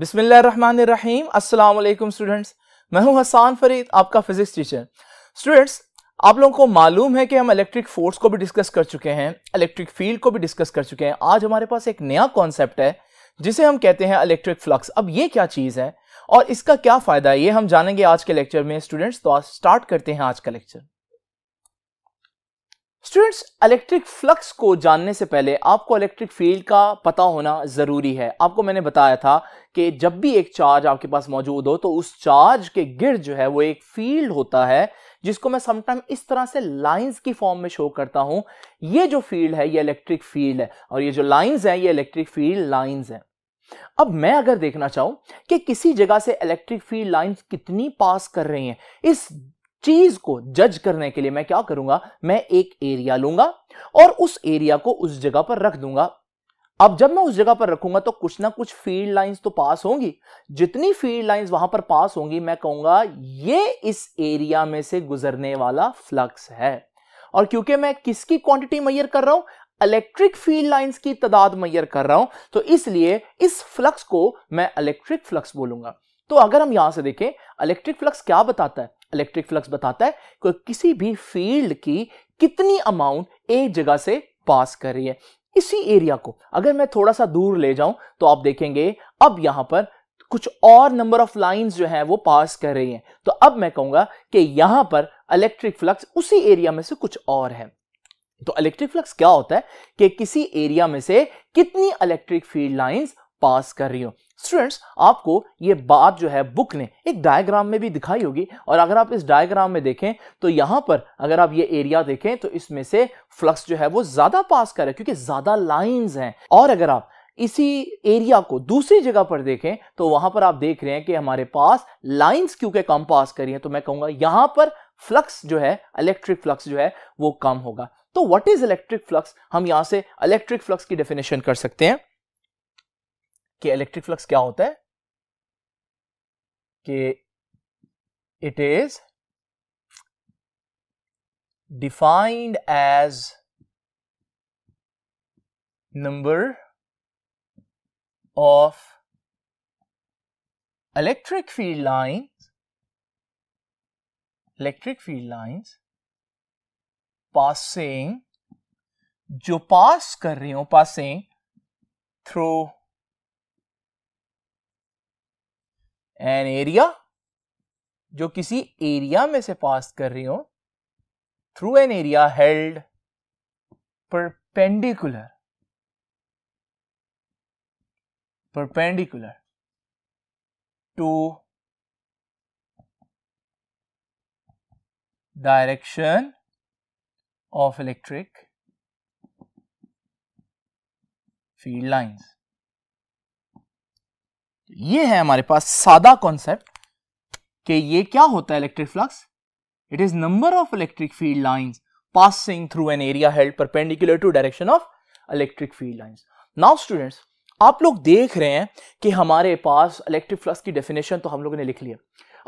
बिसमीम असलम स्टूडेंट्स मैं हूं हसान फरीद आपका फिजिक्स टीचर स्टूडेंट्स आप लोगों को मालूम है कि हम इलेक्ट्रिक फोर्स को भी डिस्कस कर चुके हैं इलेक्ट्रिक फील्ड को भी डिस्कस कर चुके हैं आज हमारे पास एक नया कॉन्सेप्ट है जिसे हम कहते हैं इलेक्ट्रिक फ्लक्स अब ये क्या चीज़ है और इसका क्या फ़ायदा है ये हम जानेंगे आज के लेक्चर में स्टूडेंट्स तो आज स्टार्ट करते हैं आज का लेक्चर स्टूडेंट्स इलेक्ट्रिक फ्लक्स को जानने से पहले आपको इलेक्ट्रिक फील्ड का पता होना ज़रूरी है आपको मैंने बताया था कि जब भी एक चार्ज आपके पास मौजूद हो तो उस चार्ज के गिर जो है वो एक फील्ड होता है जिसको मैं समटाइम इस तरह से लाइंस की फॉर्म में शो करता हूं ये जो फील्ड है ये इलेक्ट्रिक फील्ड है और ये जो लाइन्स हैं ये इलेक्ट्रिक फील्ड लाइन्स हैं अब मैं अगर देखना चाहूं कि किसी जगह से इलेक्ट्रिक फील्ड लाइंस कितनी पास कर रही हैं इस चीज को जज करने के लिए मैं क्या करूंगा मैं एक एरिया लूंगा और उस एरिया को उस जगह पर रख दूंगा अब जब मैं उस जगह पर रखूंगा तो कुछ ना कुछ फील्ड लाइंस तो पास होंगी जितनी फील्ड लाइंस वहां पर पास होंगी मैं कहूंगा ये इस एरिया में से गुजरने वाला फ्लक्स है और क्योंकि मैं किसकी क्वांटिटी मैयर कर रहा हूं इलेक्ट्रिक फील्ड लाइंस की तादाद मैयर कर रहा हूं तो इसलिए इस फ्लक्स को मैं इलेक्ट्रिक फ्लक्स बोलूंगा तो अगर हम यहां से देखें इलेक्ट्रिक फ्लक्स क्या बताता है इलेक्ट्रिक फ्लक्स बताता है कि किसी भी फील्ड की कितनी अमाउंट एक जगह से पास कर रही है इसी एरिया को अगर मैं थोड़ा सा दूर ले जाऊं तो आप देखेंगे अब यहां पर कुछ और नंबर ऑफ लाइंस जो है वो पास कर रही हैं तो अब मैं कहूंगा कि यहां पर इलेक्ट्रिक फ्लक्स उसी एरिया में से कुछ और है तो इलेक्ट्रिक फ्लक्स क्या होता है कि किसी एरिया में से कितनी इलेक्ट्रिक फील्ड लाइंस पास कर रही हो स्टूडेंट्स आपको ये बात जो है बुक ने एक डायग्राम में भी दिखाई होगी और अगर आप इस डायग्राम में देखें तो यहां पर अगर आप ये एरिया देखें तो इसमें से फ्लक्स जो है वो ज्यादा पास कर रहा है क्योंकि ज्यादा लाइंस हैं और अगर आप इसी एरिया को दूसरी जगह पर देखें तो वहां पर आप देख रहे हैं कि हमारे पास लाइन्स क्योंकि कम पास करी हैं तो मैं कहूंगा यहां पर फ्लक्स जो है इलेक्ट्रिक फ्लक्स जो है वो कम होगा तो व्हाट इज इलेक्ट्रिक फ्लक्स हम यहां से इलेक्ट्रिक फ्लक्स की डेफिनेशन कर सकते हैं कि इलेक्ट्रिक फ्लक्स क्या होता है कि it is defined as number of electric field lines electric field lines passing जो पास कर रही हो पासिंग थ्रू एन एरिया जो किसी एरिया में से पास कर रही हो through an area held perpendicular perpendicular to direction of electric field lines ये है हमारे पास सादा कॉन्सेप्ट कि ये क्या होता है electric flux it is number of electric field lines passing through an area held perpendicular to direction of electric field lines. Now students आप लोग देख रहे हैं कि हमारे पास इलेक्ट्रिक फ्लक्स की डेफिनेशन तो हम लोगों ने लिख लिया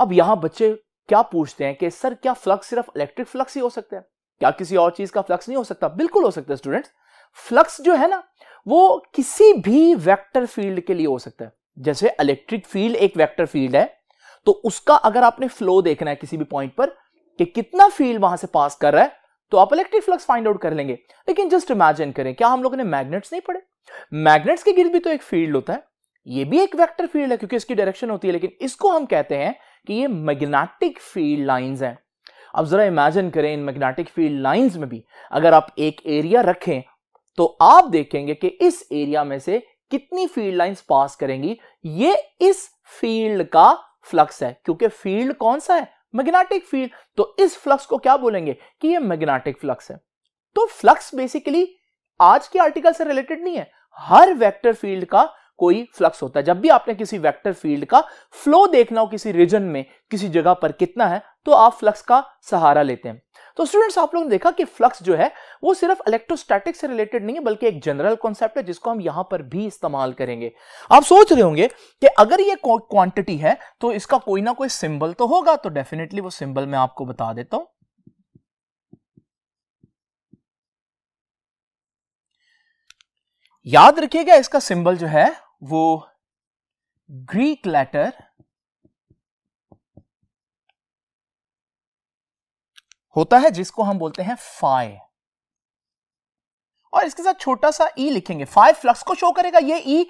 अब यहां बच्चे क्या पूछते हैं कि सर क्या फ्लक्स सिर्फ इलेक्ट्रिक फ्लक्स ही हो सकता है क्या किसी और चीज का फ्लक्स नहीं हो सकता बिल्कुल हो सकता है स्टूडेंट्स फ्लक्स जो है ना वो किसी भी वेक्टर फील्ड के लिए हो सकता है जैसे इलेक्ट्रिक फील्ड एक वेक्टर फील्ड है तो उसका अगर आपने फ्लो देखना है किसी भी पॉइंट पर कि कितना फील्ड वहां से पास कर रहा है तो आप इलेक्ट्रिक फ्लक्स फाइंड आउट कर लेंगे लेकिन जस्ट इमेजिन करें क्या हम लोगों ने मैग्नेट्स नहीं पढ़े मैग्नेट्स के गिर्द भी तो एक फील्ड होता है ये भी एक वेक्टर फील्ड है क्योंकि इसकी डायरेक्शन होती है लेकिन इसको हम कहते हैं कि ये मैग्नेटिक फील्ड लाइंस हैं अब जरा इमेजिन करें इन मैग्नेटिक फील्ड लाइंस में भी अगर आप एक एरिया रखें तो आप देखेंगे कि इस एरिया में से कितनी फील्ड लाइंस पास करेंगी ये इस फील्ड का फ्लक्स है क्योंकि फील्ड कौन सा है मैग्नेटिक फील्ड तो इस फ्लक्स को क्या बोलेंगे कि ये मैग्नेटिक फ्लक्स है तो फ्लक्स बेसिकली आज के आर्टिकल से रिलेटेड नहीं है हर वेक्टर फील्ड का कोई फ्लक्स होता है जब भी आपने किसी वेक्टर फील्ड का फ्लो देखना हो किसी रीजन में किसी जगह पर कितना है तो आप फ्लक्स का सहारा लेते हैं तो स्टूडेंट्स आप लोगों ने देखा कि फ्लक्स जो है वो सिर्फ इलेक्ट्रोस्टैटिक से रिलेटेड नहीं है बल्कि एक जनरल कॉन्सेप्ट है जिसको हम यहां पर भी इस्तेमाल करेंगे आप सोच रहे होंगे कि अगर ये क्वांटिटी है तो इसका कोई ना कोई सिंबल तो होगा तो डेफिनेटली वो सिंबल मैं आपको बता देता हूं याद रखिएगा इसका सिंबल जो है वो ग्रीक लेटर होता है जिसको हम बोलते हैं फाइ और इसके साथ छोटा सा ई e लिखेंगे फाइव फ्लक्स को शो करेगा ये ई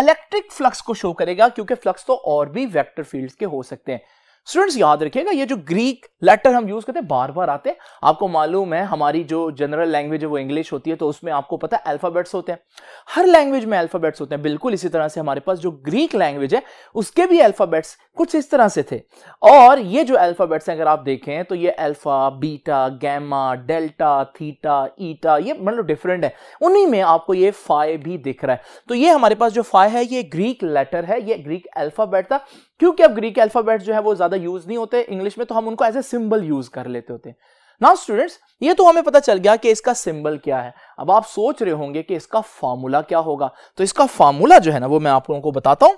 इलेक्ट्रिक फ्लक्स को शो करेगा क्योंकि फ्लक्स तो और भी वेक्टर फील्ड्स के हो सकते हैं स्टूडेंट्स याद रखिएगा ये जो ग्रीक लेटर हम यूज करते हैं बार बार आते हैं आपको मालूम है हमारी जो जनरल लैंग्वेज है वो इंग्लिश होती है तो उसमें आपको पता है अल्फाबेट्स होते हैं हर लैंग्वेज में अल्फाबेट्स होते हैं बिल्कुल इसी तरह से हमारे पास जो ग्रीक लैंग्वेज है उसके भी अल्फाबेट्स कुछ इस तरह से थे और ये जो अल्फाबेट्स हैं अगर आप देखें तो ये alpha beta gamma delta theta eta ये मतलब डिफरेंट है उन्हीं में आपको ये फाइव भी दिख रहा है तो ये हमारे पास जो फाइव है ये ग्रीक लेटर है ये ग्रीक अल्फाबेट था क्योंकि अब ग्रीक अल्फाबेट जो है वो ज्यादा यूज नहीं होते इंग्लिश में तो हम उनको एज ए सिंबल यूज कर लेते होते नाउ स्टूडेंट्स ये तो हमें पता चल गया कि इसका सिंबल क्या है अब आप सोच रहे होंगे कि इसका फार्मूला क्या होगा तो इसका फार्मूला जो है ना वो मैं आप लोगों को बताता हूं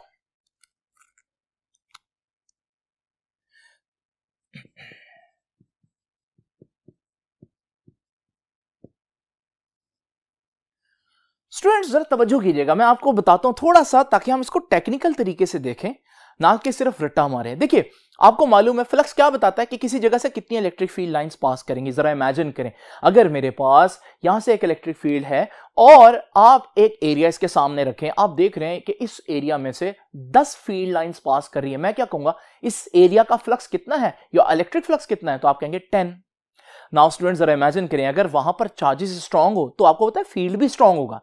स्टूडेंट्स जरा तवज्जो कीजिएगा मैं आपको बताता हूं थोड़ा सा ताकि हम इसको टेक्निकल तरीके से देखें ना कि सिर्फ रट्टा मारे देखिए आपको मालूम है फ्लक्स क्या बताता है कि किसी जगह से कितनी इलेक्ट्रिक फील्ड लाइंस पास करेंगी जरा इमेजिन करें अगर मेरे पास यहां से एक इलेक्ट्रिक फील्ड है और आप एक एरिया इसके सामने रखें आप देख रहे हैं कि इस एरिया में से 10 फील्ड लाइंस पास कर रही है मैं क्या कहूंगा इस एरिया का फ्लक्स कितना है या इलेक्ट्रिक फ्लक्स कितना है तो आप कहेंगे टेन नाउ स्टूडेंट जरा इमेजिन करें अगर वहां पर चार्जेस स्ट्रांग हो तो आपको पता है फील्ड भी स्ट्रांग होगा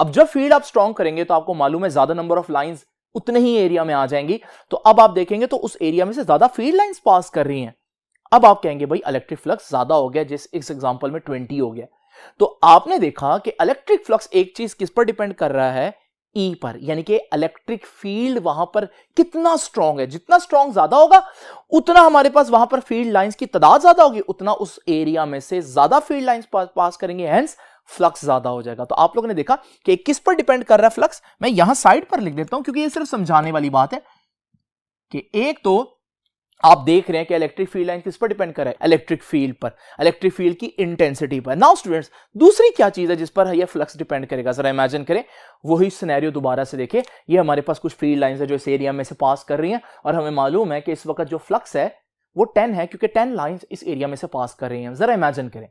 अब जब फील्ड आप स्ट्रांग करेंगे तो आपको मालूम है ज्यादा नंबर ऑफ लाइन्स उतने ही एरिया में आ जाएंगी तो अब आप देखेंगे तो उस एरिया में से ज्यादा फील्ड लाइंस पास कर रही हैं अब आप कहेंगे भाई इलेक्ट्रिक फ्लक्स ज्यादा हो गया जिस इस एग्जाम्पल में ट्वेंटी हो गया तो आपने देखा कि इलेक्ट्रिक फ्लक्स एक चीज किस पर डिपेंड कर रहा है ई e पर यानी कि इलेक्ट्रिक फील्ड वहां पर कितना स्ट्रांग है जितना स्ट्रांग ज्यादा होगा उतना हमारे पास वहां पर फील्ड लाइंस की तादाद ज्यादा होगी उतना उस एरिया में से ज्यादा फील्ड लाइंस पास, करेंगे हेंस फ्लक्स ज्यादा हो जाएगा तो आप लोगों ने देखा कि किस पर डिपेंड कर रहा है फ्लक्स मैं यहां साइड पर लिख देता हूं क्योंकि ये सिर्फ समझाने वाली बात है कि एक तो आप देख रहे हैं कि इलेक्ट्रिक फील्ड लाइन किस पर डिपेंड कर रहा है इलेक्ट्रिक फील्ड पर इलेक्ट्रिक फील्ड की इंटेंसिटी पर नाउ स्टूडेंट्स दूसरी क्या चीज है जिस पर यह फ्लक्स डिपेंड करेगा जरा इमेजिन करें वही सिनेरियो दोबारा से देखें ये हमारे पास कुछ फील्ड लाइन है जो इस एरिया में से पास कर रही है और हमें मालूम है कि इस वक्त जो फ्लक्स है वो टेन है क्योंकि टेन लाइन्स इस एरिया में से पास कर रही है जरा इमेजिन करें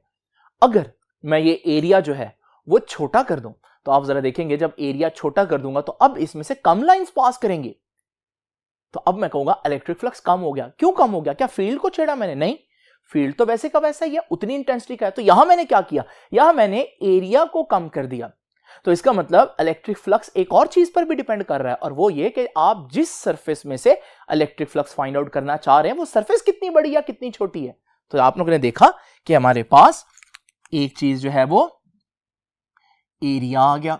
अगर मैं ये एरिया जो है वो छोटा कर दूं तो आप जरा देखेंगे जब एरिया छोटा कर दूंगा तो अब इसमें से कम लाइंस पास करेंगे तो अब मैं कहूंगा इलेक्ट्रिक फ्लक्स कम हो गया क्यों कम हो गया क्या फील्ड को छेड़ा मैंने नहीं फील्ड तो वैसे का वैसा ही है उतनी इंटेंसिटी का है तो यहां मैंने क्या किया यहां मैंने एरिया को कम कर दिया तो इसका मतलब इलेक्ट्रिक फ्लक्स एक और चीज पर भी डिपेंड कर रहा है और वो ये कि आप जिस सरफेस में से इलेक्ट्रिक फ्लक्स फाइंड आउट करना चाह रहे हैं वो सरफेस कितनी बड़ी या कितनी छोटी है तो आप लोगों ने देखा कि हमारे पास एक चीज जो है वो एरिया आ गया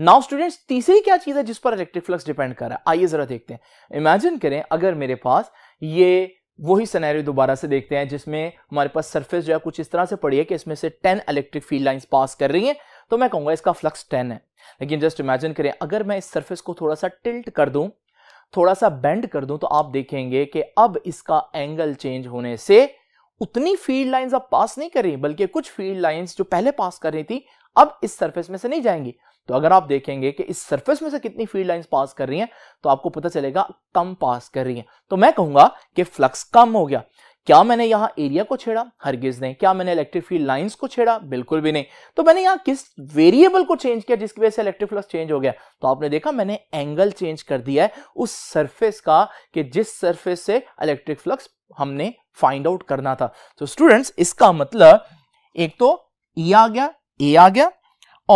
नाउ स्टूडेंट्स तीसरी क्या चीज है जिस पर इलेक्ट्रिक फ्लक्स डिपेंड कर रहा है आइए जरा देखते हैं इमेजिन करें अगर मेरे पास ये वही सिनेरियो दोबारा से देखते हैं जिसमें हमारे पास सरफेस जो है कुछ इस तरह से पड़ी है कि इसमें से 10 इलेक्ट्रिक फील्ड लाइंस पास कर रही हैं तो मैं कहूंगा इसका फ्लक्स 10 है लेकिन जस्ट इमेजिन करें अगर मैं इस सरफेस को थोड़ा सा टिल्ट कर दूं थोड़ा सा बेंड कर दूं तो आप देखेंगे कि अब इसका एंगल चेंज होने से उतनी फील्ड लाइंस अब पास नहीं कर रही बल्कि कुछ फील्ड लाइंस जो पहले पास कर रही थी अब इस सरफेस में से नहीं जाएंगी तो अगर आप देखेंगे कि इस सरफेस में से कितनी फील्ड लाइंस पास कर रही हैं तो आपको पता चलेगा कम पास कर रही हैं तो मैं कहूंगा कि फ्लक्स कम हो गया क्या मैंने यहां एरिया को छेड़ा हरगिज नहीं क्या मैंने इलेक्ट्रिक फील्ड लाइंस को छेड़ा बिल्कुल भी नहीं तो मैंने यहां किस वेरिएबल को चेंज किया जिसकी वजह से इलेक्ट्रिक फ्लक्स चेंज हो गया तो आपने देखा मैंने एंगल चेंज कर दिया है उस सरफेस का कि जिस सरफेस से इलेक्ट्रिक फ्लक्स हमने फाइंड आउट करना था तो स्टूडेंट्स इसका मतलब एक तो ई e आ गया ए आ गया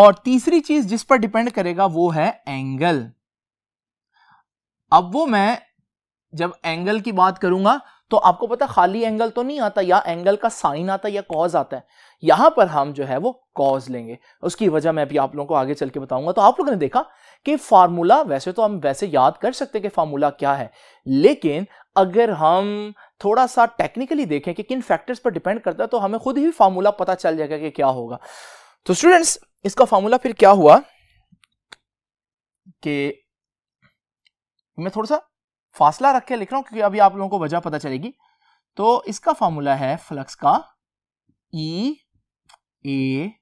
और तीसरी चीज जिस पर डिपेंड करेगा वो है एंगल अब वो मैं जब एंगल की बात करूंगा तो आपको पता खाली एंगल तो नहीं आता या एंगल का साइन आता है या कॉज आता है यहां पर हम जो है वो कॉज लेंगे उसकी वजह मैं भी आप लोगों को आगे चल के बताऊंगा तो आप लोगों ने देखा कि फार्मूला वैसे तो हम वैसे याद कर सकते हैं कि फार्मूला क्या है लेकिन अगर हम थोड़ा सा टेक्निकली देखें कि किन फैक्टर्स पर डिपेंड करता है तो हमें खुद ही फार्मूला पता चल जाएगा कि क्या होगा तो स्टूडेंट्स इसका फार्मूला फिर क्या हुआ कि मैं थोड़ा सा फासला रख के लिख रहा हूं क्योंकि अभी आप लोगों को वजह पता चलेगी तो इसका फार्मूला है फ्लक्स का ई ए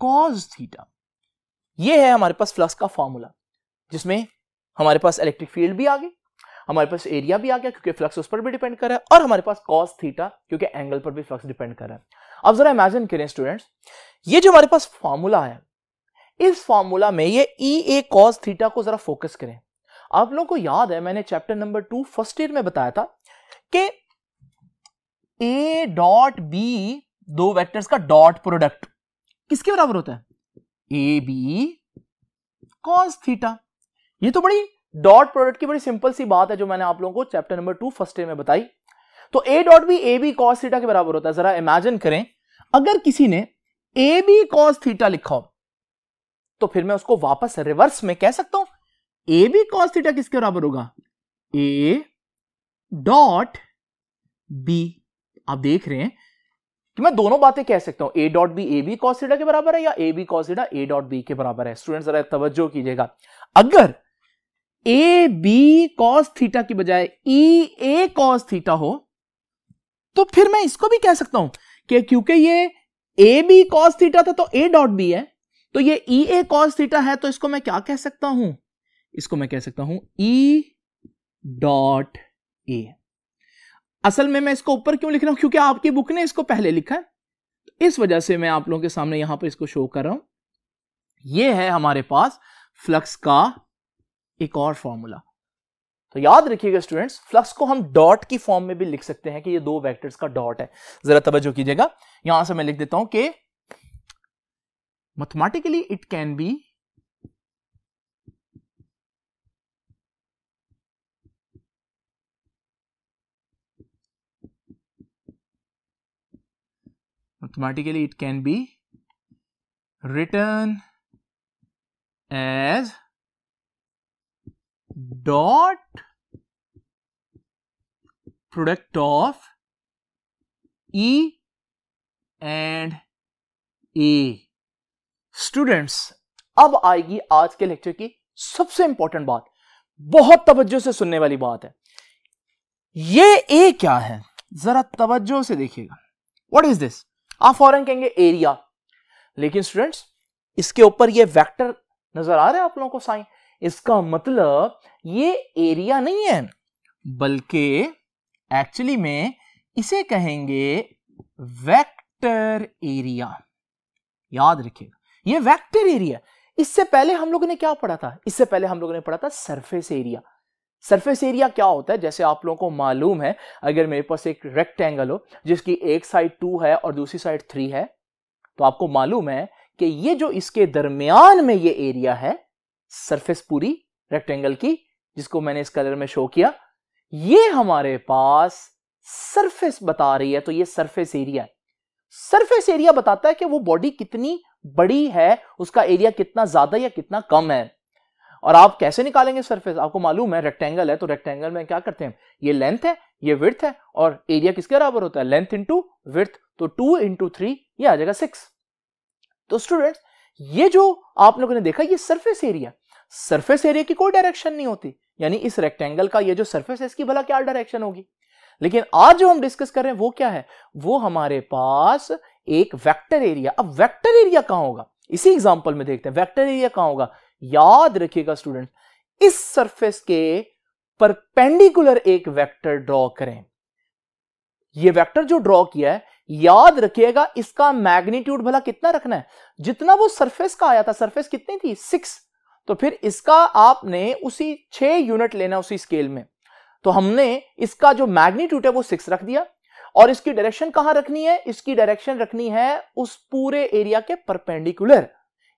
कॉज थीटा ये है हमारे पास फ्लक्स का फॉर्मूला जिसमें हमारे पास इलेक्ट्रिक फील्ड भी आ गई हमारे पास एरिया भी आ गया क्योंकि फ्लक्स उस पर भी डिपेंड कर रहा है और हमारे पास कॉस थीटा क्योंकि एंगल पर भी फ्लक्स डिपेंड कर रहा है अब जरा इमेजिन करें स्टूडेंट्स ये जो हमारे पास फॉर्मूला है इस फॉर्मूला में ये ई ए कॉस थीटा को जरा फोकस करें आप लोगों को याद है मैंने chapter number two first year में बताया था कि ए डॉट बी दो वेक्टर्स का डॉट प्रोडक्ट किसके बराबर होता है ए बी कॉस थीटा ये तो बड़ी डॉट प्रोडक्ट की बड़ी सिंपल सी बात है जो मैंने आप लोगों को chapter number two first year में बताई तो A dot B A B cos theta के बराबर होता है जरा इमेजिन करें अगर किसी ने ए बी कॉस थीटा लिखा हो तो फिर मैं उसको वापस रिवर्स में कह सकता हूं ए बी कॉस थीटा किसके बराबर होगा ए डॉट बी आप देख रहे हैं कि मैं दोनों बातें कह सकता हूं A dot B A B cos theta के बराबर है या A B cos theta A dot B के बराबर है स्टूडेंट जरा तवज्जो कीजिएगा अगर ए बी कॉस थीटा की बजाय ई ए कॉस थीटा हो तो फिर मैं इसको भी कह सकता हूं कि क्योंकि ये ए बी कॉस थीटा था तो ए डॉट बी है तो ये ई ए कॉस थीटा है तो इसको मैं क्या कह सकता हूं इसको मैं कह सकता हूं ई डॉट ए असल में मैं इसको ऊपर क्यों लिख रहा हूं क्योंकि आपकी बुक ने इसको पहले लिखा है तो इस वजह से मैं आप लोगों के सामने यहां पर इसको शो कर रहा हूं यह है हमारे पास फ्लक्स का एक और फॉर्मूला तो याद रखिएगा स्टूडेंट्स फ्लक्स को हम डॉट की फॉर्म में भी लिख सकते हैं कि ये दो वेक्टर्स का डॉट है जरा तवज्जो कीजिएगा यहां से मैं लिख देता हूं कि mathematically it can be automatically it can be written as dot product of E and A students अब आएगी आज के लेक्चर की सबसे इंपॉर्टेंट बात बहुत तवज्जो से सुनने वाली बात है ये ए क्या है जरा तवज्जो से देखिएगा व्हाट इज दिस आप फॉरन कहेंगे एरिया लेकिन स्टूडेंट्स इसके ऊपर ये वेक्टर नजर आ रहा है आप लोगों को साइन इसका मतलब ये एरिया नहीं है बल्कि एक्चुअली में इसे कहेंगे वेक्टर एरिया याद रखिएगा ये वेक्टर एरिया इससे पहले हम लोगों ने क्या पढ़ा था इससे पहले हम लोगों ने पढ़ा था सरफेस एरिया सरफेस एरिया क्या होता है जैसे आप लोगों को मालूम है अगर मेरे पास एक रेक्टेंगल हो जिसकी एक साइड टू है और दूसरी साइड थ्री है तो आपको मालूम है कि ये जो इसके दरमियान में ये एरिया है सरफेस पूरी रेक्टेंगल की जिसको मैंने इस कलर में शो किया ये हमारे पास सरफेस बता रही है तो ये सरफेस एरिया है सरफेस एरिया बताता है कि वो बॉडी कितनी बड़ी है उसका एरिया कितना ज्यादा या कितना कम है और आप कैसे निकालेंगे सरफेस आपको मालूम है रेक्टेंगल है तो रेक्टेंगल में क्या करते हैं ये लेंथ है ये विर्थ है और एरिया किसके बराबर होता है लेंथ इंटू विर्थ तो टू इंटू थ्री ये आ जाएगा सिक्स तो स्टूडेंट ये जो आप लोगों ने देखा ये सरफेस एरिया सरफेस एरिया की कोई डायरेक्शन नहीं होती यानी इस रेक्टेंगल का ये जो सरफेस है इसकी भला क्या डायरेक्शन होगी लेकिन आज जो हम डिस्कस कर रहे हैं वो क्या है वो हमारे पास एक वेक्टर एरिया अब वेक्टर एरिया कहां होगा इसी एग्जांपल में देखते हैं वेक्टर एरिया कहां होगा याद रखिएगा स्टूडेंट इस सरफेस के परपेंडिकुलर एक वेक्टर ड्रॉ करें ये वेक्टर जो ड्रॉ किया है याद रखिएगा इसका मैग्नीट्यूड भला कितना रखना है जितना वो सरफेस का आया था सरफेस कितनी थी सिक्स तो फिर इसका आपने उसी छह यूनिट लेना उसी स्केल में तो हमने इसका जो मैग्नीट्यूड है वो सिक्स रख दिया और इसकी डायरेक्शन कहां रखनी है इसकी डायरेक्शन रखनी है उस पूरे एरिया के परपेंडिकुलर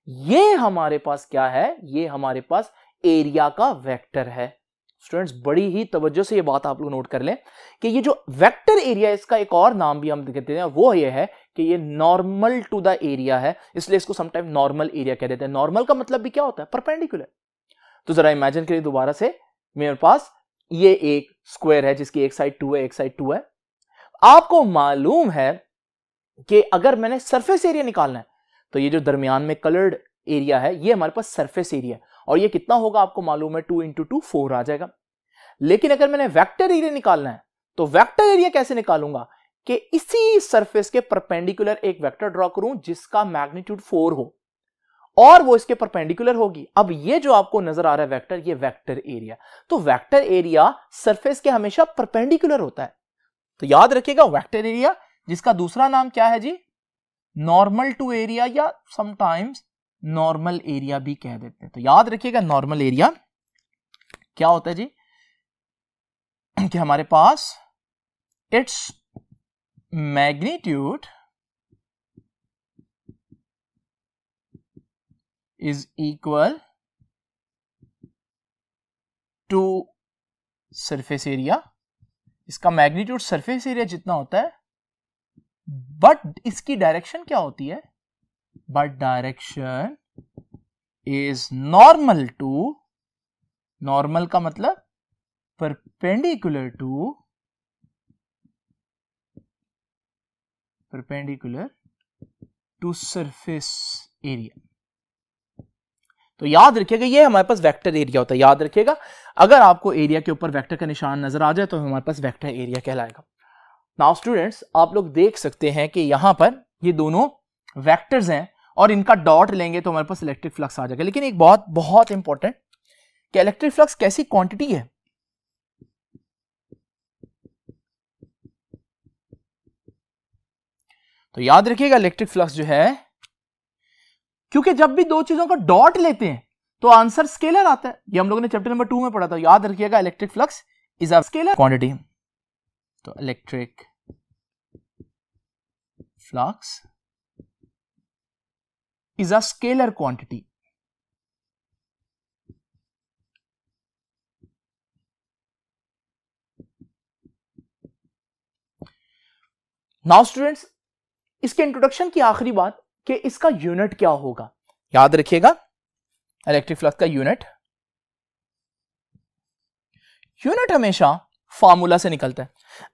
ये हमारे पास क्या है ये हमारे पास एरिया का वेक्टर है स्टूडेंट्स बड़ी ही तवज्जो से ये बात आप लोग नोट कर लें कि ये जो वेक्टर एरिया इसका एक और नाम भी हम कहते हैं वो ये है कि ये नॉर्मल टू द एरिया है इसलिए इसको समटाइम नॉर्मल एरिया कह देते हैं नॉर्मल का मतलब भी क्या होता है परपेंडिकुलर तो जरा इमेजिन करिए दोबारा से मेरे पास ये एक स्क्वायर है जिसकी एक साइड टू है एक साइड टू है आपको मालूम है कि अगर मैंने सरफेस एरिया निकालना है तो ये जो दरमियान में कलर्ड एरिया है ये हमारे पास सरफेस एरिया और ये कितना होगा आपको मालूम है टू इंटू टू फोर आ जाएगा लेकिन अगर मैंने वेक्टर एरिया निकालना है तो वेक्टर एरिया कैसे निकालूंगा कि इसी सरफेस के परपेंडिकुलर एक वेक्टर ड्रॉ करूं जिसका मैग्नीट्यूड फोर हो और वो इसके परपेंडिकुलर होगी अब ये जो आपको नजर आ रहा है वेक्टर ये वेक्टर एरिया तो वेक्टर एरिया सरफेस के हमेशा परपेंडिकुलर होता है तो याद रखिएगा वेक्टर एरिया जिसका दूसरा नाम क्या है जी नॉर्मल टू एरिया या समटाइम्स नॉर्मल एरिया भी कह देते हैं तो याद रखिएगा नॉर्मल एरिया क्या होता है जी कि हमारे पास its magnitude is equal to surface area इसका मैग्नीट्यूड सरफेस एरिया जितना होता है बट इसकी डायरेक्शन क्या होती है but direction is normal to normal का मतलब perpendicular to perpendicular to surface area तो याद रखिएगा ये हमारे पास वेक्टर एरिया होता है याद रखिएगा अगर आपको एरिया के ऊपर वेक्टर का निशान नजर आ जाए तो हमारे पास वेक्टर एरिया कहलाएगा नाउ स्टूडेंट्स आप लोग देख सकते हैं कि यहां पर ये दोनों वैक्टर्स हैं और इनका डॉट लेंगे तो हमारे पास इलेक्ट्रिक फ्लक्स आ जाएगा लेकिन एक बहुत बहुत इंपॉर्टेंट कि इलेक्ट्रिक फ्लक्स कैसी क्वांटिटी है तो याद रखिएगा इलेक्ट्रिक फ्लक्स जो है क्योंकि जब भी दो चीजों का डॉट लेते हैं तो आंसर स्केलर आता है ये हम लोगों ने चैप्टर नंबर टू में पढ़ा था याद रखिएगा electric flux is a scalar quantity तो electric flux is a scalar quantity now students इसके इंट्रोडक्शन की आखिरी बात कि इसका यूनिट क्या होगा याद रखिएगा इलेक्ट्रिक फ्लक्स का यूनिट यूनिट हमेशा फार्मूला से निकलता है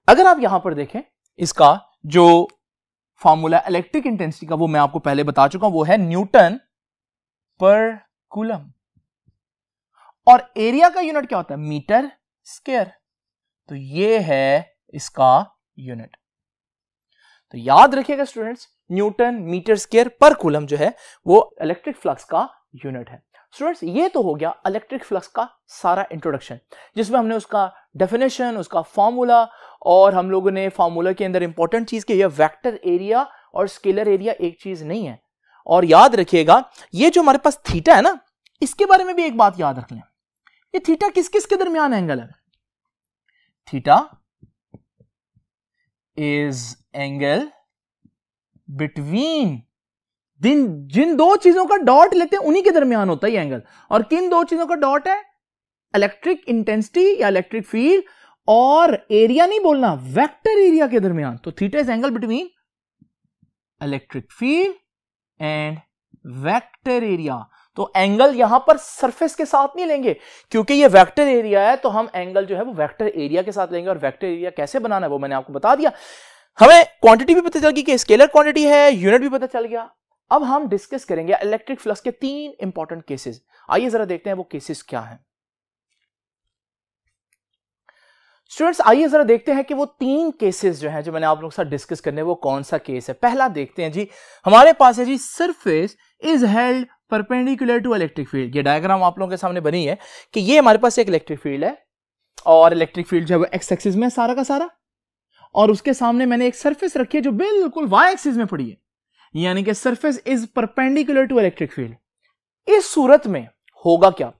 अगर आप यहां पर देखें इसका जो फार्मूला इलेक्ट्रिक इंटेंसिटी का वो मैं आपको पहले बता चुका हूं वो है न्यूटन पर कुलम और एरिया का यूनिट क्या होता है मीटर स्केयर तो ये है इसका यूनिट तो याद रखिएगा स्टूडेंट्स न्यूटन मीटर स्केयर पर कुलम जो है वो इलेक्ट्रिक फ्लक्स का यूनिट है स्टूडेंट्स ये तो हो गया इलेक्ट्रिक फ्लक्स का सारा इंट्रोडक्शन जिसमें हमने उसका डेफिनेशन उसका फॉर्मूला और हम लोगों ने फॉर्मूला के अंदर इंपॉर्टेंट चीज़ की वैक्टर एरिया और स्केलर एरिया एक चीज़ नहीं है और याद रखिएगा ये जो हमारे पास थीटा है ना इसके बारे में भी एक बात याद रख लें ये थीटा किस किस के दरमियान एंगल है थीटा इज एंगल बिटवीन जिन जिन दो चीजों का डॉट लेते हैं उन्हीं के दरमियान होता है एंगल और किन दो चीजों का डॉट है इलेक्ट्रिक इंटेंसिटी या इलेक्ट्रिक फील्ड और एरिया नहीं बोलना वेक्टर एरिया के दरमियान तो theta is angle between electric field and vector area तो एंगल यहां पर सरफेस के साथ नहीं लेंगे क्योंकि ये वेक्टर एरिया है तो हम एंगल जो है वो वेक्टर एरिया के साथ लेंगे और वेक्टर एरिया कैसे बनाना है वो मैंने आपको बता दिया हमें क्वांटिटी भी पता चल गई कि स्केलर क्वांटिटी है यूनिट भी पता चल गया अब हम डिस्कस करेंगे इलेक्ट्रिक फ्लक्स के तीन इंपॉर्टेंट केसेस आइए जरा देखते हैं वो केसेस क्या हैं स्टूडेंट्स आइए जरा देखते हैं कि वो तीन केसेस जो हैं जो मैंने आप लोगों के साथ डिस्कस करने वो कौन सा केस है पहला देखते हैं जी हमारे पास है जी surface is held perpendicular to electric field ये डायग्राम आप लोगों के सामने बनी है कि ये हमारे पास एक इलेक्ट्रिक फील्ड है और इलेक्ट्रिक फील्ड जो है वो एक्स एक्सिस में सारा का सारा और उसके सामने मैंने एक सरफेस रखी है जो बिल्कुल वाई एक्सिस में पड़ी है यानी कि surface is perpendicular to electric field इस सूरत में होगा क्या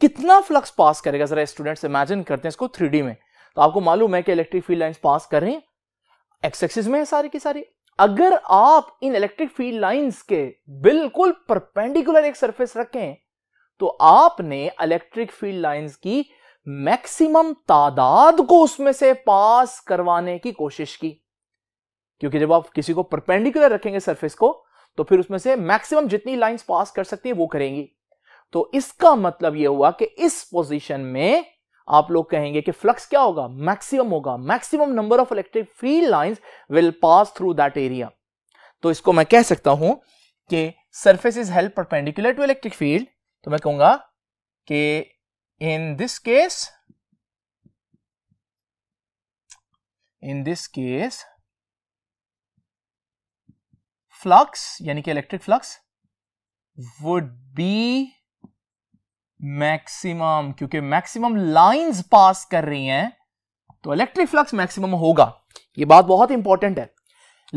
कितना फ्लक्स पास करेगा जरा स्टूडेंट्स इमेजिन करते हैं इसको थ्री में तो आपको मालूम है कि इलेक्ट्रिक फील्ड लाइन पास कर रहे एक्स एक्सिस में है सारी की सारी अगर आप इन इलेक्ट्रिक फील्ड लाइंस के बिल्कुल परपेंडिकुलर एक सरफेस रखें तो आपने इलेक्ट्रिक फील्ड लाइंस की मैक्सिमम तादाद को उसमें से पास करवाने की कोशिश की क्योंकि जब आप किसी को परपेंडिकुलर रखेंगे सरफेस को तो फिर उसमें से मैक्सिमम जितनी लाइंस पास कर सकती है वो करेंगी तो इसका मतलब ये हुआ कि इस पोजीशन में आप लोग कहेंगे कि फ्लक्स क्या होगा मैक्सिमम होगा maximum number of electric field lines will pass through that area तो इसको मैं कह सकता हूं कि surface is held perpendicular to electric field तो मैं कहूंगा कि in this case in this case flux यानी कि electric flux would be maximum क्योंकि मैक्सिमम लाइंस पास कर रही हैं तो इलेक्ट्रिक फ्लक्स मैक्सिमम होगा ये बात बहुत इंपॉर्टेंट है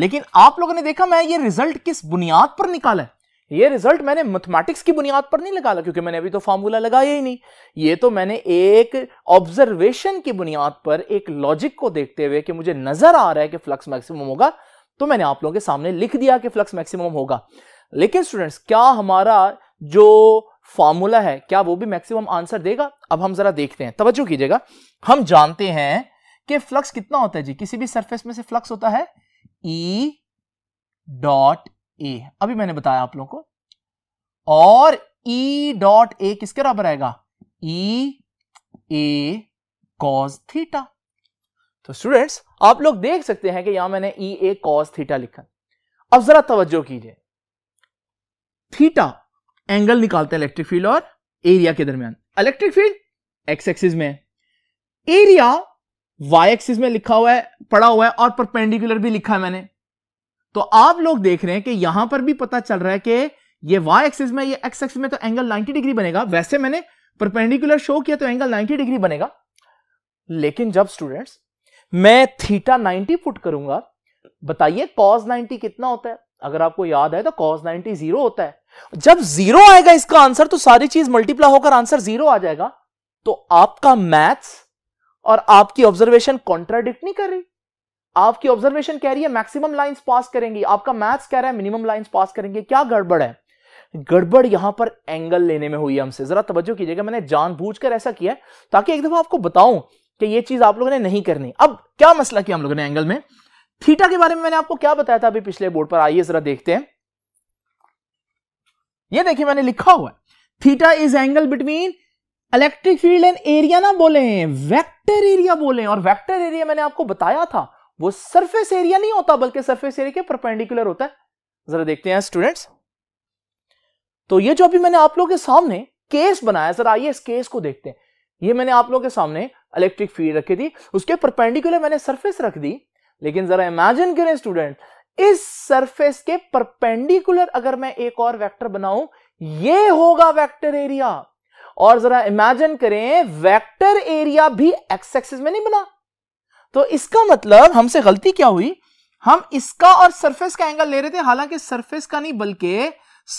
लेकिन आप लोगों ने देखा मैं ये रिजल्ट किस बुनियाद पर निकाला है ये रिजल्ट मैंने मैथमेटिक्स की बुनियाद पर नहीं ला क्योंकि मैंने अभी तो फार्मूला लगाया ही नहीं ये तो मैंने एक ऑब्जर्वेशन की बुनियाद पर एक लॉजिक को देखते हुए कि मुझे नजर आ रहा है कि फ्लक्स मैक्सिमम होगा तो मैंने आप लोगों के सामने लिख दिया कि फ्लक्स मैक्सिमम होगा लेकिन स्टूडेंट्स क्या हमारा जो फॉर्मूला है क्या वो भी मैक्सिमम आंसर देगा अब हम जरा देखते हैं तवज्जो कीजिएगा हम जानते हैं कि फ्लक्स कितना होता है जी किसी भी सरफेस में से फ्लक्स होता है ई डॉट ए अभी मैंने बताया आप लोगों को और ई डॉट ए किसके बराबर आएगा ई ए कॉज थीटा तो स्टूडेंट्स आप लोग देख सकते हैं कि यहां मैंने ई ए कॉस थीटा लिखा अब जरा तवज्जो कीजिए थीटा एंगल निकालते हैं इलेक्ट्रिक फील्ड और एरिया के दरमियान इलेक्ट्रिक फील्ड एक्स एक्सिस में एरिया वाई एक्सिस में लिखा हुआ है पड़ा हुआ है और परपेंडिकुलर भी लिखा है मैंने तो आप लोग देख रहे हैं कि यहां पर भी पता चल रहा है कि ये वाई एक्सिस में ये एक्स एक्सिस में तो एंगल 90 डिग्री बनेगा वैसे मैंने परपेंडिकुलर शो किया तो एंगल 90 डिग्री बनेगा लेकिन जब स्टूडेंट्स मैं थीटा 90 पुट करूंगा बताइए कॉस 90 कितना होता है अगर आपको याद है तो कॉस 90 जीरो होता है जब जीरो आएगा इसका आंसर तो सारी चीज मल्टीप्लाई होकर आंसर जीरो आ जाएगा तो आपका मैथ्स और आपकी ऑब्जर्वेशन कॉन्ट्राडिक्ट नहीं कर रही आपकी ऑब्जर्वेशन कह रही है मैक्सिमम लाइंस पास करेंगी आपका मैथ्स कह रहा है मिनिमम लाइंस पास करेंगे क्या गड़बड़ है गड़बड़ यहां पर एंगल लेने में हुई हमसे जरा तवज्जो कीजिएगा मैंने जानबूझकर ऐसा किया है ताकि एक दफा आपको बताऊं कि ये चीज आप लोगों ने नहीं करनी अब क्या मसला किया हम लोगों ने एंगल में थीटा के बारे में मैंने आपको क्या बताया था अभी पिछले बोर्ड पर आइए जरा देखते हैं ये देखिए मैंने लिखा हुआ है theta is angle between electric field and area ना बोले वैक्टर एरिया बोले और वैक्टर एरिया मैंने आपको बताया था वो सरफेस एरिया नहीं होता बल्कि सरफेस एरिया के परपेंडिकुलर होता है जरा देखते हैं स्टूडेंट्स तो ये जो अभी मैंने आप लोगों के सामने केस बनाया जरा आइए इस केस को देखते हैं ये मैंने आप लोगों के सामने इलेक्ट्रिक फील्ड रखी थी उसके परपेंडिकुलर मैंने सरफेस रख दी लेकिन जरा इमेजिन करें स्टूडेंट इस सरफेस के परपेंडिकुलर अगर मैं एक और वेक्टर बनाऊं ये होगा वेक्टर एरिया और जरा इमेजिन करें वेक्टर एरिया भी एक्स एक्सिस में नहीं बना तो इसका मतलब हमसे गलती क्या हुई हम इसका और सरफेस का एंगल ले रहे थे हालांकि सरफेस का नहीं बल्कि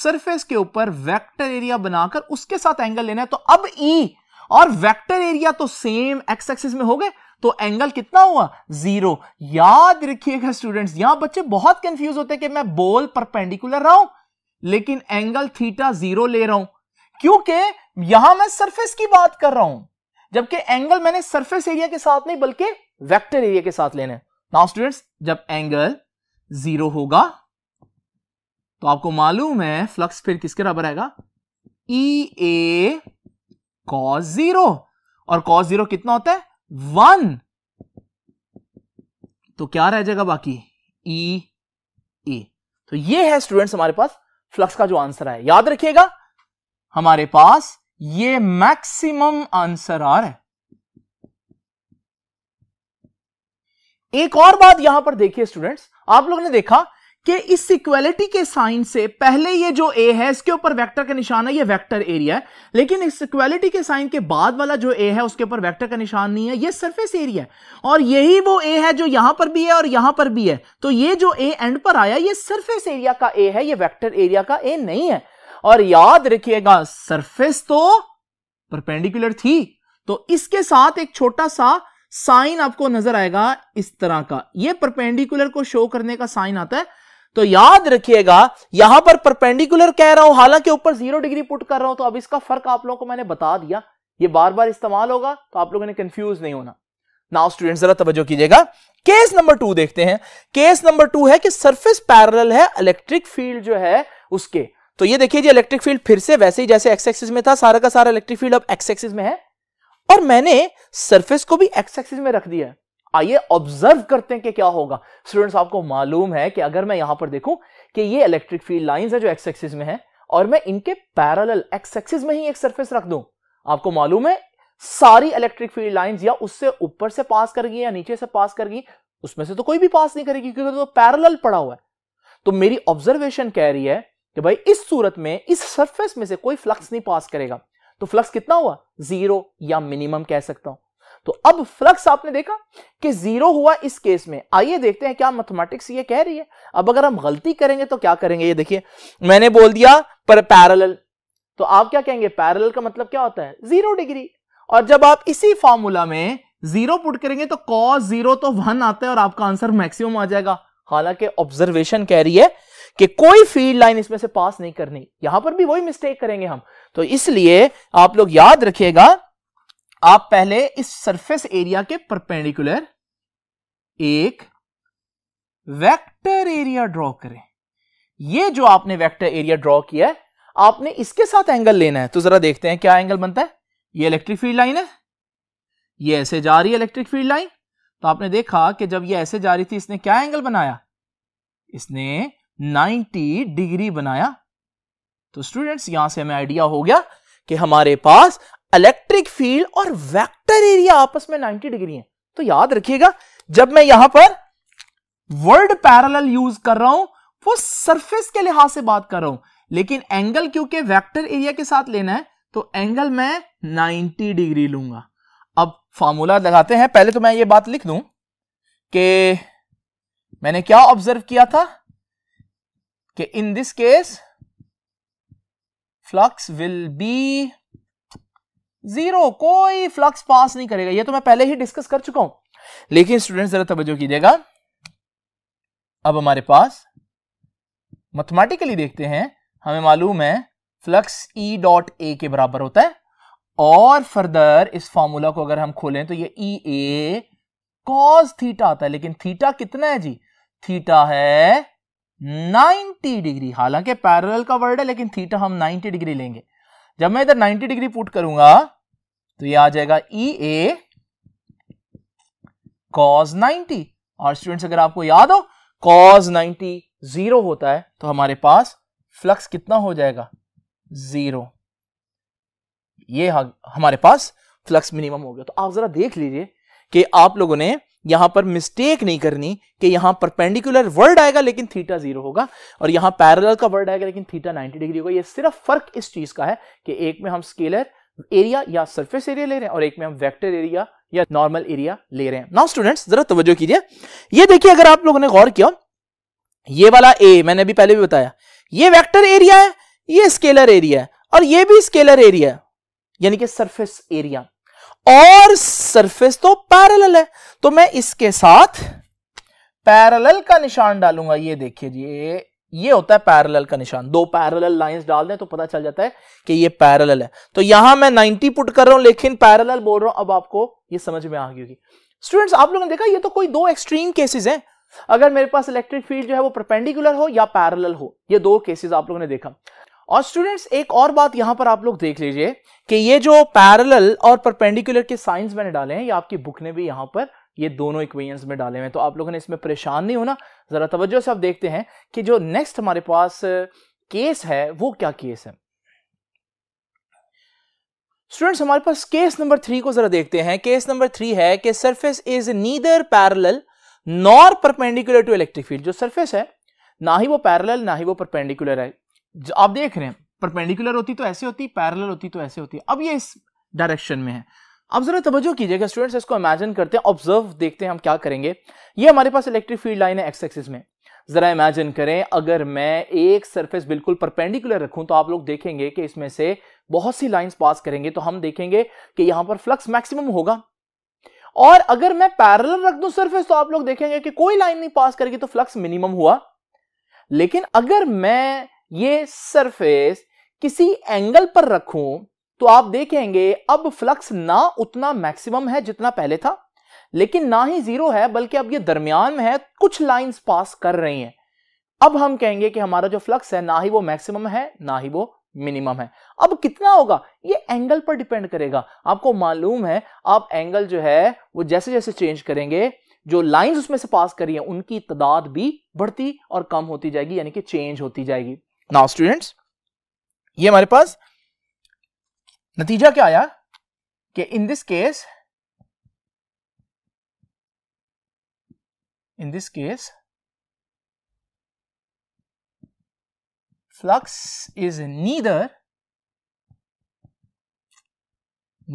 सरफेस के ऊपर वेक्टर एरिया बनाकर उसके साथ एंगल लेना है तो अब ई e, और वेक्टर एरिया तो सेम एक्स एक्सिस में हो गए तो एंगल कितना हुआ जीरो याद रखिएगा स्टूडेंट्स यहां बच्चे बहुत कंफ्यूज होते हैं कि मैं बोल परपेंडिकुलर रहा हूं लेकिन एंगल थीटा जीरो ले रहा हूं क्योंकि यहां मैं सरफेस की बात कर रहा हूं जबकि एंगल मैंने सरफेस एरिया के साथ नहीं बल्कि वेक्टर एरिया के साथ लेना है नाउ स्टूडेंट्स जब एंगल जीरो होगा तो आपको मालूम है फ्लक्स फिर किसके बराबर आएगा E e A cos zero और कॉस जीरो कितना होता है वन तो क्या रह जाएगा बाकी ई e, ए तो ये है स्टूडेंट्स हमारे पास फ्लक्स का जो आंसर है याद रखिएगा हमारे पास ये मैक्सिमम आंसर आ रहा है एक और बात यहां पर देखिए स्टूडेंट्स आप लोगों ने देखा कि इस इक्वेलिटी के साइन से पहले ये जो ए है इसके ऊपर वेक्टर का निशान है ये वेक्टर एरिया है लेकिन इस इक्वेलिटी के साइन के बाद वाला जो ए है उसके ऊपर वेक्टर का निशान नहीं है ये सरफेस एरिया है और यही वो ए है जो यहां पर भी है और यहां पर भी है तो ये जो ए एंड पर आया ये सरफेस एरिया का ए है ये वैक्टर एरिया का ए नहीं है और याद रखिएगा सरफेस तो परपेंडिकुलर थी तो इसके साथ एक छोटा सा साइन आपको नजर आएगा इस तरह का ये परपेंडिकुलर को शो करने का साइन आता है तो याद रखिएगा यहां पर परपेंडिकुलर कह रहा हूं हालांकि ऊपर जीरो डिग्री पुट कर रहा हूं तो अब इसका फर्क आप लोगों को मैंने बता दिया ये बार बार इस्तेमाल होगा तो आप लोगों ने कंफ्यूज नहीं होना नाउ स्टूडेंट जरा तवज्जो कीजिएगा केस नंबर टू देखते हैं केस नंबर टू है कि सरफेस पैरल है इलेक्ट्रिक फील्ड जो है उसके तो ये देखिए जी इलेक्ट्रिक फील्ड फिर से वैसे ही जैसे एक्स एक्सिस में था सारा का सारा इलेक्ट्रिक फील्ड अब एक्स एक्सिस में है और मैंने सरफेस को भी एक्स एक्सिस में रख दिया है आइए ऑब्जर्व करते हैं कि क्या होगा स्टूडेंट्स आपको मालूम है कि अगर मैं यहां पर देखूं कि ये इलेक्ट्रिक फील्ड लाइंस है जो एक्स एक्सिस में है और मैं इनके पैरेलल एक्स एक्सिस में ही एक सरफेस रख दूं आपको मालूम है सारी इलेक्ट्रिक फील्ड लाइंस या उससे ऊपर से पास कर गई या नीचे से पास कर गई उसमें से तो कोई भी पास नहीं करेगी क्योंकि तो पैरेलल पड़ा हुआ है तो मेरी ऑब्जर्वेशन कह रही है कि भाई इस सूरत में इस सरफेस में से कोई फ्लक्स नहीं पास करेगा तो फ्लक्स कितना हुआ जीरो या मिनिमम कह सकता हूं तो अब फ्लक्स आपने देखा कि जीरो हुआ इस केस में आइए देखते हैं क्या मैथमेटिक्स ये कह रही है अब अगर हम गलती करेंगे तो क्या करेंगे ये देखिए मैंने बोल दिया पर पैरेलल तो आप क्या कहेंगे पैरेलल का मतलब क्या होता है जीरो डिग्री और जब आप इसी फॉर्मूला में जीरो पुट करेंगे तो कॉस जीरो तो वन आता है और आपका आंसर मैक्सिमम आ जाएगा हालांकि ऑब्जर्वेशन कह रही है कि कोई फील्ड लाइन इसमें से पास नहीं करनी यहां पर भी वही मिस्टेक करेंगे हम तो इसलिए आप लोग याद रखिएगा आप पहले इस सरफेस एरिया के परपेंडिकुलर एक वेक्टर एरिया ड्रॉ करें ये जो आपने वेक्टर एरिया ड्रॉ किया है आपने इसके साथ एंगल लेना है तो जरा देखते हैं क्या एंगल बनता है ये इलेक्ट्रिक फील्ड लाइन है ये ऐसे जा रही है इलेक्ट्रिक फील्ड लाइन तो आपने देखा कि जब ये ऐसे जा रही थी इसने क्या एंगल बनाया इसने 90 डिग्री बनाया तो स्टूडेंट्स यहां से हमें आइडिया हो गया कि हमारे पास इलेक्ट्रिक फील्ड और वेक्टर एरिया आपस में 90 डिग्री है तो याद रखिएगा जब मैं यहां पर वर्ड पैरेलल यूज कर रहा हूं वो सरफेस के लिहाज से बात कर रहा हूं लेकिन एंगल क्योंकि वेक्टर एरिया के साथ लेना है तो एंगल मैं 90 डिग्री लूंगा अब फॉर्मूला लगाते हैं पहले तो मैं ये बात लिख दूं कि मैंने क्या ऑब्जर्व किया था कि in this case flux will be zero कोई फ्लक्स पास नहीं करेगा ये तो मैं पहले ही डिस्कस कर चुका हूं लेकिन स्टूडेंट जरा तवज्जो कीजिएगा अब हमारे पास मैथमेटिकली देखते हैं हमें मालूम है फ्लक्स ई डॉट ए के बराबर होता है और फर्दर इस फॉर्मूला को अगर हम खोलें तो ये ई ए कॉज थीटा आता है लेकिन थीटा कितना है जी थीटा है 90 डिग्री हालांकि पैरेलल का वर्ड है लेकिन थीटा हम 90 डिग्री लेंगे जब मैं इधर 90 डिग्री पुट करूंगा तो ये आ जाएगा ई ए कॉज नाइन्टी और स्टूडेंट्स अगर आपको याद हो कॉज नाइन्टी जीरो होता है तो हमारे पास फ्लक्स कितना हो जाएगा जीरो ये हमारे पास फ्लक्स मिनिमम हो गया तो आप जरा देख लीजिए कि आप लोगों ने यहां पर मिस्टेक नहीं करनी कि यहां परपेंडिकुलर वर्ड आएगा लेकिन थीटा जीरो होगा और यहां पैरेलल का वर्ड आएगा लेकिन थीटा 90 डिग्री होगा ये सिर्फ फर्क इस चीज का है कि एक में हम स्केलर एरिया या सरफेस एरिया ले रहे हैं और एक में हम वेक्टर एरिया या नॉर्मल एरिया ले रहे हैं नाउ स्टूडेंट्स जरा तवज्जो कीजिए ये देखिए अगर आप लोगों ने गौर किया ये वाला ए मैंने अभी पहले भी बताया ये वेक्टर एरिया है ये स्केलर एरिया है और ये भी स्केलर एरिया है यानी कि सरफेस एरिया और सरफेस तो पैरेलल है तो मैं इसके साथ पैरेलल का निशान डालूंगा ये देखिए जी ये होता है पैरेलल का निशान दो पैरेलल लाइंस डाल दें तो पता चल जाता है कि ये पैरेलल है तो यहां मैं 90 पुट कर रहा हूं लेकिन पैरेलल बोल रहा हूं अब आपको ये समझ में आ गई होगी स्टूडेंट्स आप लोगों ने देखा ये तो कोई दो एक्सट्रीम केसेस हैं अगर मेरे पास इलेक्ट्रिक फील्ड जो है वो परपेंडिकुलर हो या पैरल हो ये दो केसेज आप लोगों ने देखा और स्टूडेंट्स एक और बात यहां पर आप लोग देख लीजिए कि ये जो पैरेलल और परपेंडिकुलर के साइंस मैंने डाले हैं ये आपकी बुक ने भी यहां पर ये दोनों इक्वेशंस में डाले हुए हैं तो आप लोगों ने इसमें परेशान नहीं होना जरा तवज्जो से आप देखते हैं कि जो नेक्स्ट हमारे पास केस है वो क्या केस है स्टूडेंट्स हमारे पास केस नंबर थ्री को जरा देखते हैं केस नंबर थ्री है कि surface is neither parallel nor perpendicular to electric field जो सरफेस है ना ही वो पैरेलल ना ही वो परपेंडिकुलर है आप देख रहे हैं परपेंडिकुलर होती तो ऐसे होती पैरल होती तो ऐसे होती अब ये इस डायरेक्शन में है अब जरा तवज्जो कीजिएगा स्टूडेंट्स इसको इमेजिन करते हैं ऑब्जर्व देखते हैं हम क्या करेंगे ये हमारे पास इलेक्ट्रिक फील्ड लाइन है एक्स एक्सिस में जरा इमेजिन करें अगर मैं एक सरफेस बिल्कुल परपेंडिकुलर रखूं तो आप लोग देखेंगे कि इसमें से बहुत सी लाइंस पास करेंगे तो हम देखेंगे कि यहां पर फ्लक्स मैक्सिमम होगा और अगर मैं पैरेलल रख दूं सरफेस तो आप लोग देखेंगे कि कोई लाइन नहीं पास करेगी तो फ्लक्स मिनिमम हुआ लेकिन अगर मैं ये सरफेस किसी एंगल पर रखूं तो आप देखेंगे अब फ्लक्स ना उतना मैक्सिमम है जितना पहले था लेकिन ना ही जीरो है बल्कि अब ये दरमियान में है कुछ लाइंस पास कर रही हैं अब हम कहेंगे कि हमारा जो फ्लक्स है ना ही वो मैक्सिमम है ना ही वो मिनिमम है अब कितना होगा ये एंगल पर डिपेंड करेगा आपको मालूम है आप एंगल जो है वो जैसे जैसे चेंज करेंगे जो लाइंस उसमें से पास करी हैं उनकी तादाद भी बढ़ती और कम होती जाएगी यानी कि चेंज होती जाएगी नाउ स्टूडेंट्स ये हमारे पास नतीजा क्या आया कि in this case in this case flux is neither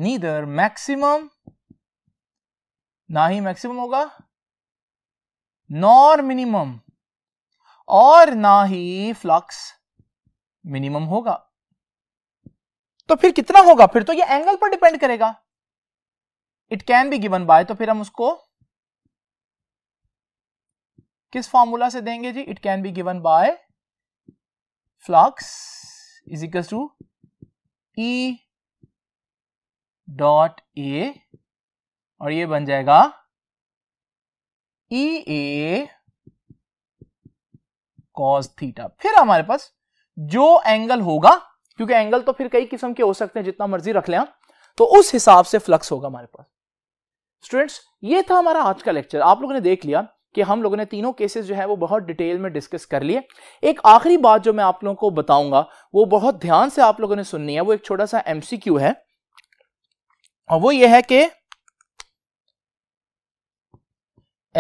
neither maximum ना ही मैक्सिमम होगा नॉर मिनिमम और ना ही फ्लक्स मिनिमम होगा तो फिर कितना होगा फिर तो ये एंगल पर डिपेंड करेगा it can be given by तो फिर हम उसको किस फॉर्मूला से देंगे जी it can be given by flux is equal to E dot A और ये बन जाएगा ई ए कॉस थीटा फिर हमारे पास जो एंगल होगा क्योंकि एंगल तो फिर कई किस्म के हो सकते हैं जितना मर्जी रख लें तो उस हिसाब से फ्लक्स होगा हमारे पास स्टूडेंट्स ये था हमारा आज का लेक्चर आप लोगों ने देख लिया कि हम लोगों ने तीनों केसेस जो है वो बहुत डिटेल में डिस्कस कर लिए एक आखिरी बात जो मैं आप लोगों को बताऊंगा वो बहुत ध्यान से आप लोगों ने सुननी है वो एक छोटा सा एमसीक्यू है और वो ये है कि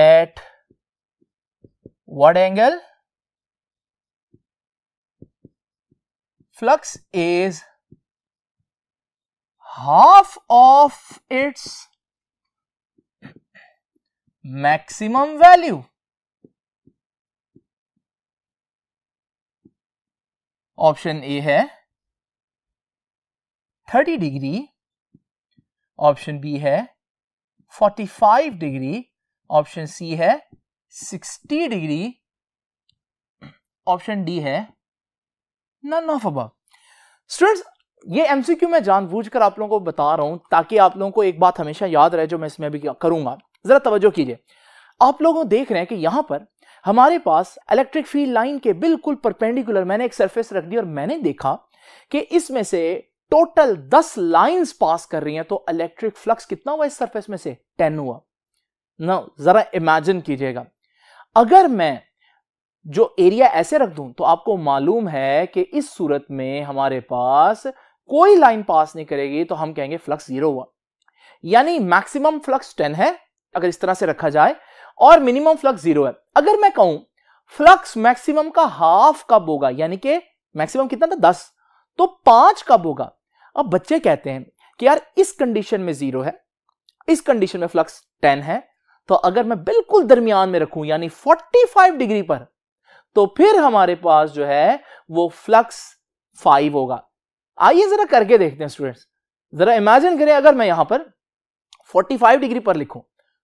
at what angle flux is half of its maximum value option A है 30 डिग्री ऑप्शन बी है 45 डिग्री ऑप्शन सी है 60 डिग्री ऑप्शन डी है नन ऑफ अब स्टूडेंट्स ये एमसीक्यू मैं जानबूझकर आप लोगों को बता रहा हूं ताकि आप लोगों को एक बात हमेशा याद रहे जो मैं इसमें अभी करूंगा जरा तवज्जो कीजिए आप लोगों देख रहे हैं कि यहां पर हमारे पास इलेक्ट्रिक फील्ड लाइन के बिल्कुल परपेंडिकुलर मैंने एक सरफेस रख दी और मैंने देखा कि इसमें से टोटल दस लाइंस पास कर रही हैं तो इलेक्ट्रिक फ्लक्स कितना हुआ इस सरफेस में से टेन हुआ ना जरा इमेजिन कीजिएगा अगर मैं जो एरिया ऐसे रख दूं तो आपको मालूम है कि इस सूरत में हमारे पास कोई लाइन पास नहीं करेगी तो हम कहेंगे फ्लक्स जीरो हुआ यानी मैक्सिमम फ्लक्स टेन है अगर इस तरह से रखा जाए और मिनिमम फ्लक्स जीरो है अगर मैं कहूं फ्लक्स मैक्सिमम का हाफ कब होगा यानी कि मैक्सिमम कितना था दस तो पांच कब होगा अब बच्चे कहते हैं कि यार इस कंडीशन में जीरो है इस कंडीशन में फ्लक्स टेन है तो अगर मैं बिल्कुल दरमियान में रखूं यानी 45 डिग्री पर तो फिर हमारे पास जो है वो फ्लक्स फाइव होगा आइए जरा करके देखते हैं स्टूडेंट्स जरा इमेजिन करें अगर मैं यहां पर 45 डिग्री पर लिखूं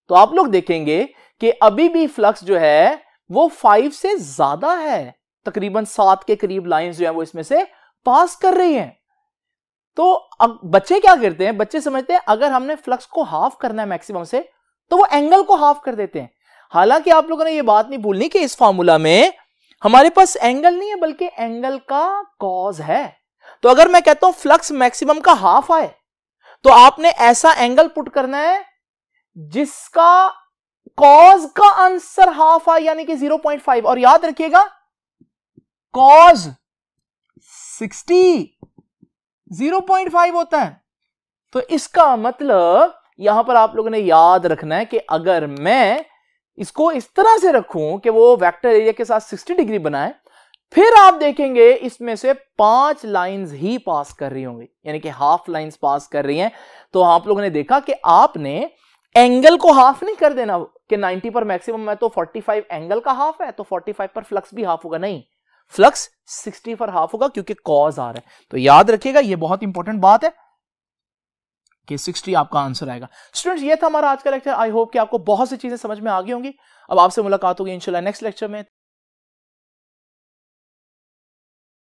तो आप लोग देखेंगे कि अभी भी फ्लक्स जो है वो फाइव से ज्यादा है तकरीबन सात के करीब लाइंस जो है वो इसमें से पास कर रही हैं तो अब बच्चे क्या करते हैं बच्चे समझते हैं अगर हमने फ्लक्स को हाफ करना है मैक्सिमम से तो वो एंगल को हाफ कर देते हैं हालांकि आप लोगों ने ये बात नहीं भूलनी कि इस फॉर्मूला में हमारे पास एंगल नहीं है बल्कि एंगल का कॉज है तो अगर मैं कहता हूं फ्लक्स मैक्सिमम का हाफ आए तो आपने ऐसा एंगल पुट करना है जिसका कॉज का आंसर हाफ आए यानी कि 0.5 और याद रखिएगा कॉज 60 0.5 होता है तो इसका मतलब यहां पर आप लोगों ने याद रखना है कि अगर मैं इसको इस तरह से रखूं कि वो वेक्टर एरिया के साथ 60 डिग्री बनाए फिर आप देखेंगे इसमें से पांच लाइंस ही पास कर रही होंगी यानी कि हाफ लाइंस पास कर रही हैं तो आप लोगों ने देखा कि आपने एंगल को हाफ नहीं कर देना कि 90 पर मैक्सिमम है तो 45 एंगल का हाफ है तो 45 पर फ्लक्स भी हाफ होगा नहीं फ्लक्स 60 पर हाफ होगा क्योंकि कॉज आ रहा है तो याद रखिएगा यह बहुत इंपॉर्टेंट बात है के सिक्सटी आपका आंसर आएगा स्टूडेंट्स ये था हमारा आज का लेक्चर आई होप कि आपको बहुत सी चीज़ें समझ में आ गई होंगी अब आपसे मुलाकात होगी इंशाल्लाह नेक्स्ट लेक्चर में